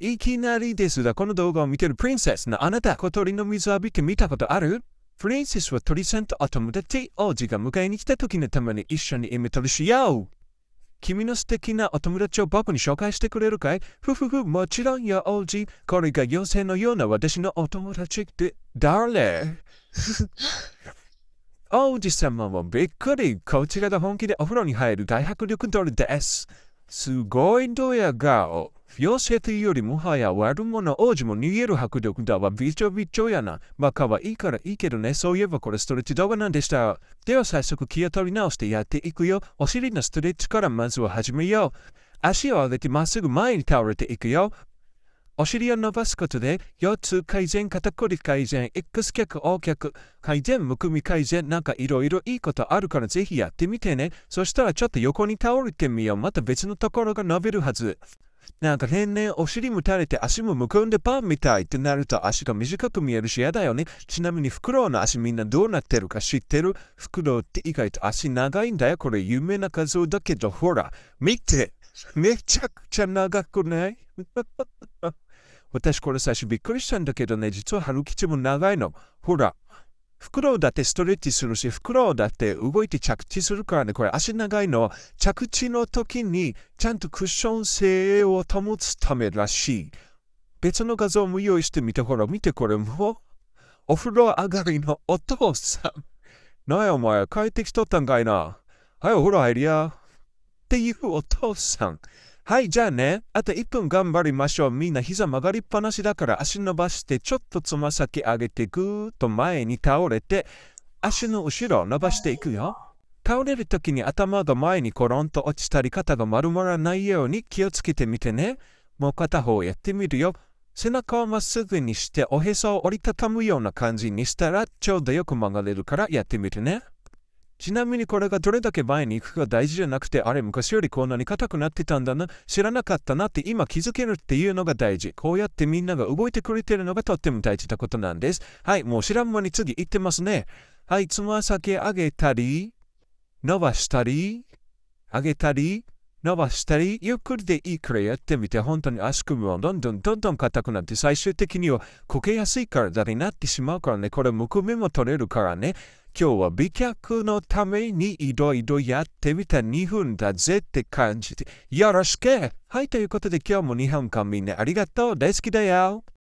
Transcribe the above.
いきなりですが、この動画を見てるプリンセスのあなた、小鳥の水浴びて見たことあるプリンセスは鳥さんとお友達、王子が迎えに来た時のために一緒にイメトリしよう。君の素敵なお友達を僕に紹介してくれるかいふふふ、もちろんよ、王子。これが妖精のような私のお友達って、誰王子様もびっくり。こちらが本気でお風呂に入る大迫力ドルです。すごいドヤ顔。妖精というよりもはや悪者王子も逃げる迫力だわ。びちょびちょやな。まあ、かわいいからいいけどね。そういえばこれストレッチ動画なんでした。では早速気を取り直してやっていくよ。お尻のストレッチからまずは始めよう。足を上げてまっすぐ前に倒れていくよ。お尻を伸ばすことで、腰痛改善、肩こり改善、X 脚、O 脚、改善、むくみ改善、なんかいろいろいいことあるからぜひやってみてね。そしたらちょっと横に倒れてみよう。また別のところが伸びるはず。なんか年々お尻も垂れて足もむくんでパンみたいってなると足が短く見えるし嫌だよね。ちなみにフクロウの足みんなどうなってるか知ってるフクロウって意外と足長いんだよ。これ有名な画像だけどほら、見てめちゃくちゃ長くない 私これ最初びっくりしたんだけどね、実は春吉も長いの。ほら。袋だってストレッチするし、袋だって動いて着地するからね、これ足長いの着地の時にちゃんとクッション性を保つためらしい。別の画像も用意してみてほら、見てこれもお風呂上がりのお父さん。なやお前、帰ってきとったんかいな。はい、お風呂入りや。っていうお父さん。はい、じゃあね、あと1分頑張りましょう。みんな膝曲がりっぱなしだから足伸ばして、ちょっとつま先上げてぐーっと前に倒れて、足の後ろを伸ばしていくよ。倒れるときに頭が前にコロンと落ちたり肩が丸まらないように気をつけてみてね。もう片方やってみるよ。背中をまっすぐにしておへそを折りたたむような感じにしたらちょうどよく曲がれるからやってみてね。ちなみにこれがどれだけ前に行くか大事じゃなくて、あれ昔よりこんなに硬くなってたんだな、知らなかったなって今気づけるっていうのが大事。こうやってみんなが動いてくれてるのがとっても大事なことなんです。はい、もう知らん間に次行ってますね。はい、つま先上げたり、伸ばしたり、上げたり、伸ばしたり、ゆっくりでいいからやってみて、本当に足首はどんどんどんどん硬くなって、最終的にはこけやすい体になってしまうからね、これ、むくみも取れるからね、今日は美脚のためにいろいろやってみた2分だぜって感じて、よろしくはい、ということで今日も2分間みんなありがとう、大好きだよ